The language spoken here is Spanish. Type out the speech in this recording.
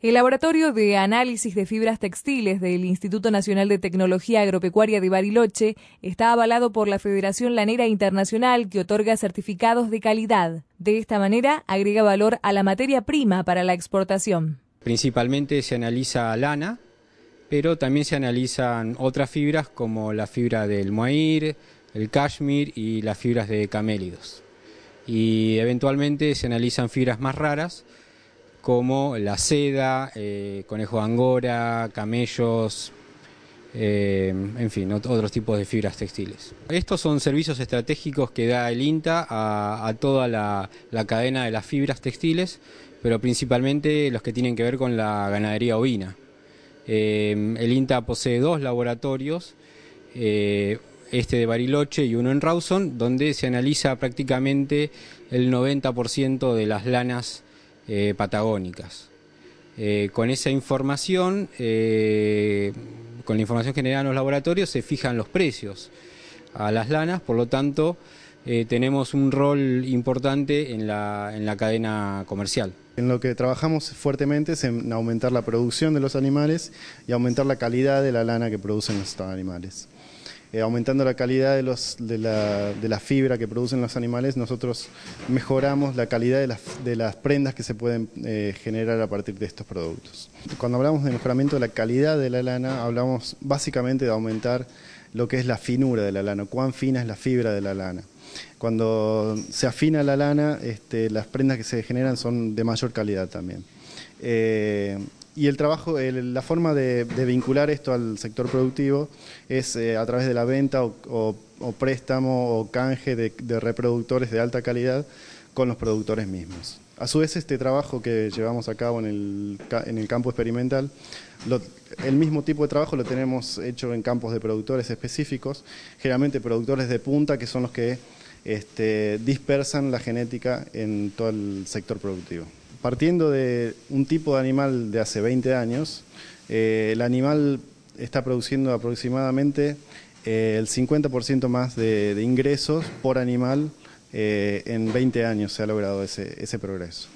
El Laboratorio de Análisis de Fibras Textiles del Instituto Nacional de Tecnología Agropecuaria de Bariloche está avalado por la Federación Lanera Internacional que otorga certificados de calidad. De esta manera agrega valor a la materia prima para la exportación. Principalmente se analiza lana, pero también se analizan otras fibras como la fibra del mohair, el cashmere y las fibras de camélidos. Y eventualmente se analizan fibras más raras como la seda, eh, conejo de angora, camellos, eh, en fin, otros tipos de fibras textiles. Estos son servicios estratégicos que da el INTA a, toda la, cadena de las fibras textiles, pero principalmente los que tienen que ver con la ganadería ovina. Eh, el INTA posee dos laboratorios, este de Bariloche y uno en Rawson, donde se analiza prácticamente el 90% de las lanas eh, patagónicas. Eh, con esa información, eh, con la información generada en los laboratorios, se fijan los precios a las lanas, por lo tanto, tenemos un rol importante en la, en la cadena comercial. En lo que trabajamos fuertemente es en aumentar la producción de los animales y aumentar la calidad de la lana que producen estos animales. Eh, aumentando la calidad de, la, fibra que producen los animales, nosotros mejoramos la calidad de las, prendas que se pueden eh, generar a partir de estos productos. Cuando hablamos de mejoramiento de la calidad de la lana, hablamos básicamente de aumentar lo que es la finura de la lana, cuán fina es la fibra de la lana. Cuando se afina la lana, este, las prendas que se generan son de mayor calidad también. Eh, y el trabajo, la forma de, vincular esto al sector productivo es eh, a través de la venta o, préstamo o canje de, reproductores de alta calidad con los productores mismos. A su vez, este trabajo que llevamos a cabo en el, campo experimental, el mismo tipo de trabajo lo tenemos hecho en campos de productores específicos, generalmente productores de punta, que son los que este, dispersan la genética en todo el sector productivo partiendo de un tipo de animal de hace 20 años, eh, el animal está produciendo aproximadamente eh, el 50% más de, ingresos por animal eh, en 20 años se ha logrado ese progreso.